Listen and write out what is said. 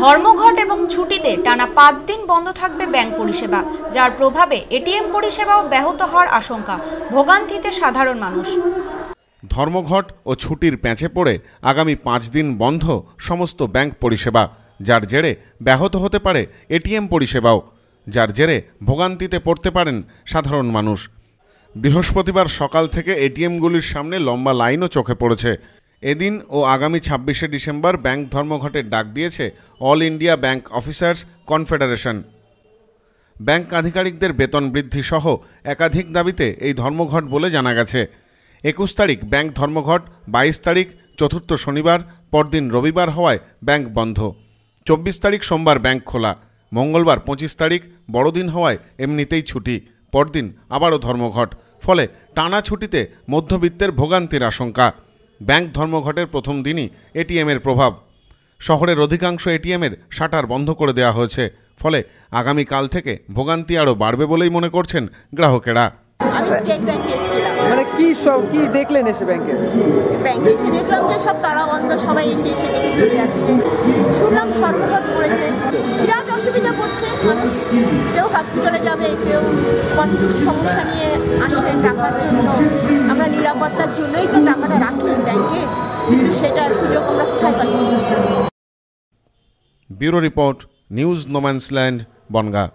ধর্মঘট এবং ছুটিতে টানা পাঁচ দিন বন্ধ থাকবে ব্যাংক পরিষেবা যার প্রভাবে এটিএম পরিষেবাও ব্যাহত হওয়ার আশঙ্কা ভোগান্তিতে সাধারণ মানুষ ধর্মঘট ও ছুটির প্যাঁচে পড়ে আগামী পাঁচ দিন বন্ধ সমস্ত ব্যাংক পরিষেবা যার জেরে ব্যাহত হতে পারে এটিএম পরিষেবাও যার জেরে ভোগান্তিতে পড়তে পারেন সাধারণ মানুষ বৃহস্পতিবার সকাল থেকে এটিএমগুলির সামনে লম্বা লাইনও চোখে পড়েছে এদিন ও আগামী ছাব্বিশে ডিসেম্বর ব্যাংক ধর্মঘটের ডাক দিয়েছে all India bank officers confederation bank আধিকারিকদের বেতন বৃদ্ধি সহ একাধিক দাবিতে এই ধর্মঘট বলে জানা গেছে একুশ তারিখ ব্যাংক ধর্মঘট বাইশ তারিখ চতুর্থ শনিবার পরদিন রবিবার হওয়ায় ব্যাংক বন্ধ চব্বিশ তারিখ সোমবার ব্যাংক খোলা মঙ্গলবার পঁচিশ তারিখ বড়দিন হওয়ায় এমনিতেই ছুটি পরদিন আবারও ধর্মঘট ফলে টানা ছুটিতে মধ্যবিত্তের ভোগান্তির আশঙ্কা ব্যাংক ধর্মঘটের প্রথম দিনই এটিএমের প্রভাব শহরের অধিকাংশ এটিএমের শাটার বন্ধ করে দেওয়া হয়েছে ফলে আগামী কাল থেকে ভোগান্তি আরও বাড়বে বলেই মনে করছেন গ্রাহকেরা নিরাপত্তার জন্যই তো টাকাটা কিন্তু সেটার সুযোগ আমরা কোথায় পাচ্ছি bureau report news no man's land Bongaon